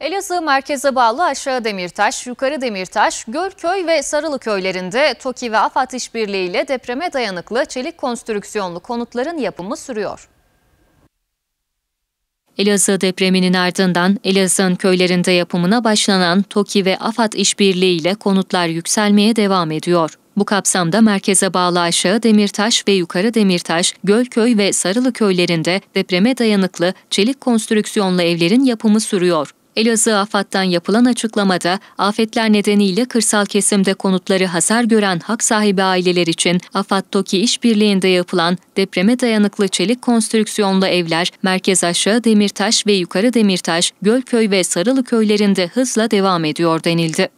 Elazığ merkeze bağlı Aşağı Demirtaş, Yukarı Demirtaş, Gölköy ve Sarılı köylerinde TOKİ ve AFAD işbirliğiyle depreme dayanıklı çelik konstrüksiyonlu konutların yapımı sürüyor. Elazığ depreminin ardından Elazığ'ın köylerinde yapımına başlanan TOKİ ve AFAD işbirliği ile konutlar yükselmeye devam ediyor. Bu kapsamda merkeze bağlı aşağı Demirtaş ve yukarı Demirtaş, Gölköy ve Sarılı köylerinde depreme dayanıklı çelik konstrüksiyonlu evlerin yapımı sürüyor. Elazığ AFAD'dan yapılan açıklamada afetler nedeniyle kırsal kesimde konutları hasar gören hak sahibi aileler için Afat TOKİ işbirliğinde yapılan depreme dayanıklı çelik konstrüksiyonlu evler merkez aşağı Demirtaş ve yukarı Demirtaş, Gölköy ve Sarılı köylerinde hızla devam ediyor denildi.